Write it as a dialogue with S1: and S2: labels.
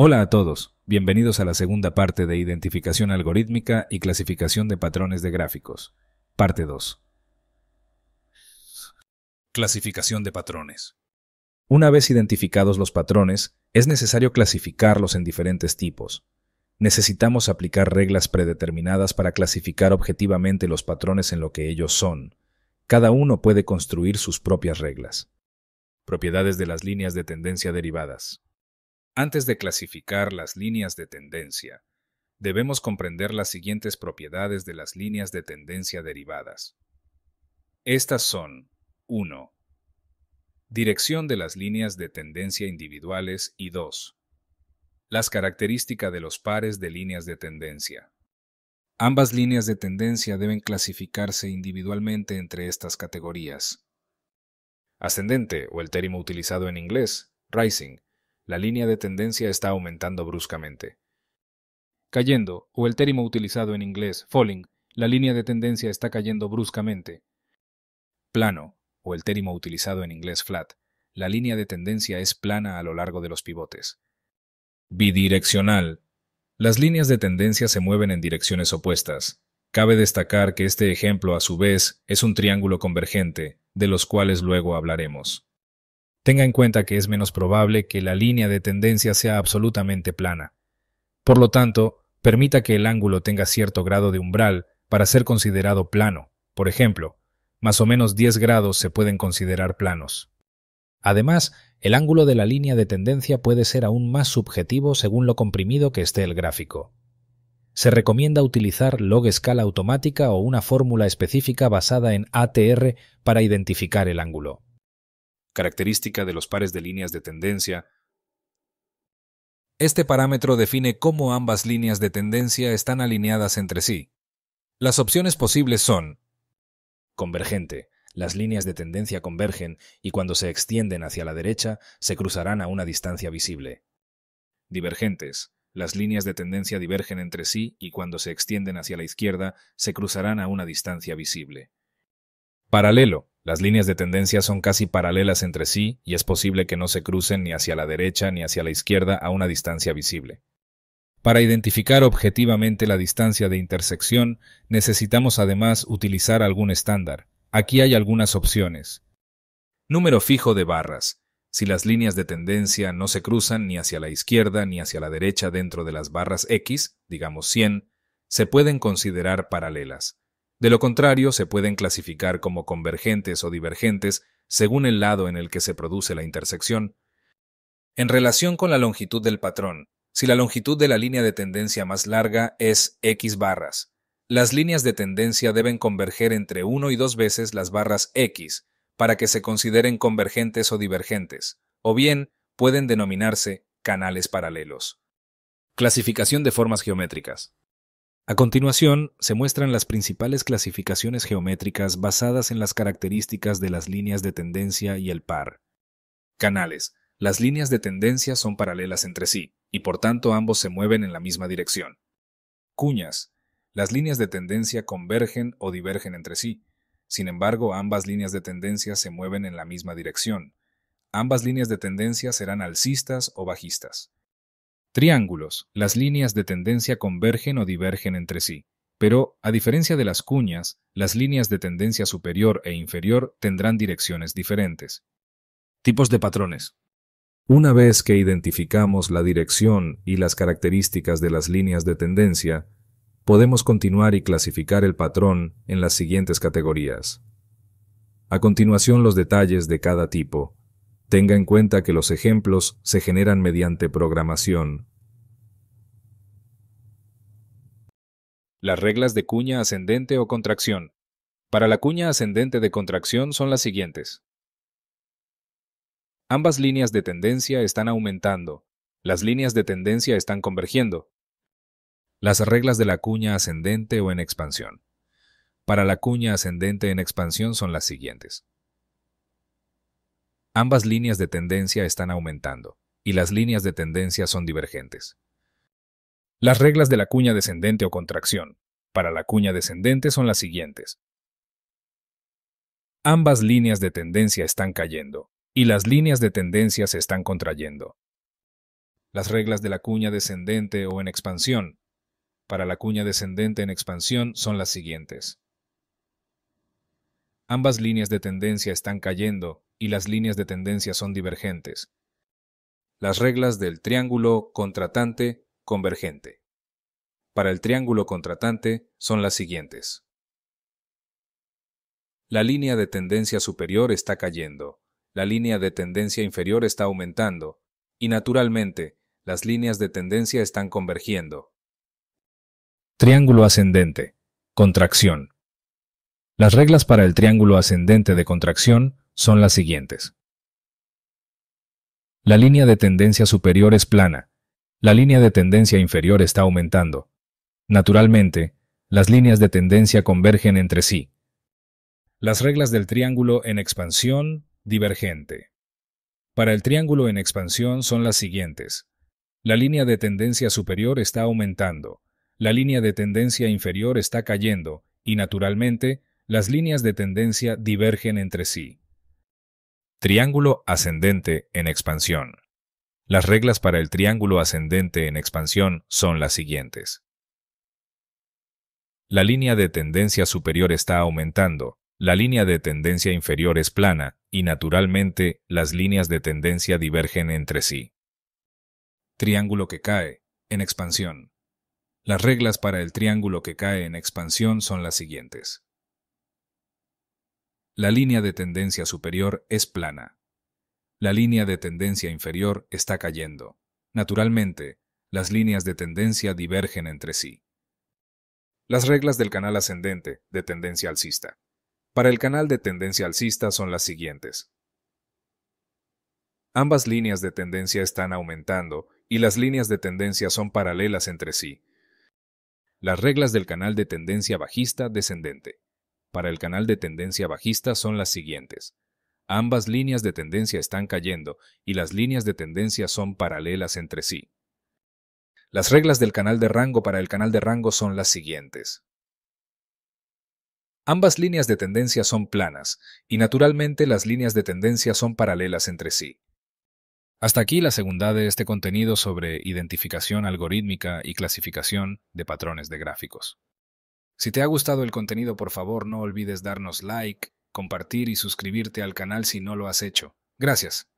S1: Hola a todos, bienvenidos a la segunda parte de Identificación algorítmica y clasificación de patrones de gráficos, parte 2. Clasificación de patrones. Una vez identificados los patrones, es necesario clasificarlos en diferentes tipos. Necesitamos aplicar reglas predeterminadas para clasificar objetivamente los patrones en lo que ellos son. Cada uno puede construir sus propias reglas. Propiedades de las líneas de tendencia derivadas. Antes de clasificar las líneas de tendencia, debemos comprender las siguientes propiedades de las líneas de tendencia derivadas. Estas son 1. Dirección de las líneas de tendencia individuales y 2. Las características de los pares de líneas de tendencia. Ambas líneas de tendencia deben clasificarse individualmente entre estas categorías. Ascendente, o el término utilizado en inglés, rising, la línea de tendencia está aumentando bruscamente. Cayendo, o el término utilizado en inglés, falling, la línea de tendencia está cayendo bruscamente. Plano, o el término utilizado en inglés flat, la línea de tendencia es plana a lo largo de los pivotes. Bidireccional. Las líneas de tendencia se mueven en direcciones opuestas. Cabe destacar que este ejemplo, a su vez, es un triángulo convergente, de los cuales luego hablaremos. Tenga en cuenta que es menos probable que la línea de tendencia sea absolutamente plana. Por lo tanto, permita que el ángulo tenga cierto grado de umbral para ser considerado plano. Por ejemplo, más o menos 10 grados se pueden considerar planos. Además, el ángulo de la línea de tendencia puede ser aún más subjetivo según lo comprimido que esté el gráfico. Se recomienda utilizar log escala automática o una fórmula específica basada en ATR para identificar el ángulo característica de los pares de líneas de tendencia. Este parámetro define cómo ambas líneas de tendencia están alineadas entre sí. Las opciones posibles son convergente, las líneas de tendencia convergen y cuando se extienden hacia la derecha se cruzarán a una distancia visible. Divergentes. Las líneas de tendencia divergen entre sí y cuando se extienden hacia la izquierda se cruzarán a una distancia visible. Paralelo. Las líneas de tendencia son casi paralelas entre sí y es posible que no se crucen ni hacia la derecha ni hacia la izquierda a una distancia visible. Para identificar objetivamente la distancia de intersección, necesitamos además utilizar algún estándar. Aquí hay algunas opciones. Número fijo de barras. Si las líneas de tendencia no se cruzan ni hacia la izquierda ni hacia la derecha dentro de las barras X, digamos 100, se pueden considerar paralelas. De lo contrario, se pueden clasificar como convergentes o divergentes según el lado en el que se produce la intersección. En relación con la longitud del patrón, si la longitud de la línea de tendencia más larga es x barras, las líneas de tendencia deben converger entre 1 y 2 veces las barras x para que se consideren convergentes o divergentes, o bien pueden denominarse canales paralelos. Clasificación de formas geométricas. A continuación, se muestran las principales clasificaciones geométricas basadas en las características de las líneas de tendencia y el par. Canales. Las líneas de tendencia son paralelas entre sí, y por tanto ambos se mueven en la misma dirección. Cuñas. Las líneas de tendencia convergen o divergen entre sí. Sin embargo, ambas líneas de tendencia se mueven en la misma dirección. Ambas líneas de tendencia serán alcistas o bajistas. Triángulos. Las líneas de tendencia convergen o divergen entre sí. Pero, a diferencia de las cuñas, las líneas de tendencia superior e inferior tendrán direcciones diferentes. Tipos de patrones. Una vez que identificamos la dirección y las características de las líneas de tendencia, podemos continuar y clasificar el patrón en las siguientes categorías. A continuación los detalles de cada tipo, Tenga en cuenta que los ejemplos se generan mediante programación. Las reglas de cuña ascendente o contracción. Para la cuña ascendente de contracción son las siguientes. Ambas líneas de tendencia están aumentando. Las líneas de tendencia están convergiendo. Las reglas de la cuña ascendente o en expansión. Para la cuña ascendente en expansión son las siguientes. Ambas líneas de tendencia están aumentando, y las líneas de tendencia son divergentes. Las reglas de la cuña descendente o contracción para la cuña descendente son las siguientes. Ambas líneas de tendencia están cayendo, y las líneas de tendencia se están contrayendo. Las reglas de la cuña descendente o en expansión para la cuña descendente en expansión son las siguientes. Ambas líneas de tendencia están cayendo y las líneas de tendencia son divergentes. Las reglas del triángulo contratante convergente. Para el triángulo contratante son las siguientes. La línea de tendencia superior está cayendo, la línea de tendencia inferior está aumentando, y naturalmente, las líneas de tendencia están convergiendo. Triángulo ascendente. Contracción. Las reglas para el triángulo ascendente de contracción son las siguientes. La línea de tendencia superior es plana. La línea de tendencia inferior está aumentando. Naturalmente, las líneas de tendencia convergen entre sí. Las reglas del triángulo en expansión divergente. Para el triángulo en expansión son las siguientes. La línea de tendencia superior está aumentando. La línea de tendencia inferior está cayendo y, naturalmente, las líneas de tendencia divergen entre sí. Triángulo ascendente en expansión. Las reglas para el triángulo ascendente en expansión son las siguientes. La línea de tendencia superior está aumentando, la línea de tendencia inferior es plana, y naturalmente las líneas de tendencia divergen entre sí. Triángulo que cae, en expansión. Las reglas para el triángulo que cae en expansión son las siguientes. La línea de tendencia superior es plana. La línea de tendencia inferior está cayendo. Naturalmente, las líneas de tendencia divergen entre sí. Las reglas del canal ascendente de tendencia alcista. Para el canal de tendencia alcista son las siguientes. Ambas líneas de tendencia están aumentando y las líneas de tendencia son paralelas entre sí. Las reglas del canal de tendencia bajista descendente para el canal de tendencia bajista son las siguientes. Ambas líneas de tendencia están cayendo y las líneas de tendencia son paralelas entre sí. Las reglas del canal de rango para el canal de rango son las siguientes. Ambas líneas de tendencia son planas, y naturalmente las líneas de tendencia son paralelas entre sí. Hasta aquí la segunda de este contenido sobre identificación algorítmica y clasificación de patrones de gráficos. Si te ha gustado el contenido, por favor no olvides darnos like, compartir y suscribirte al canal si no lo has hecho. Gracias.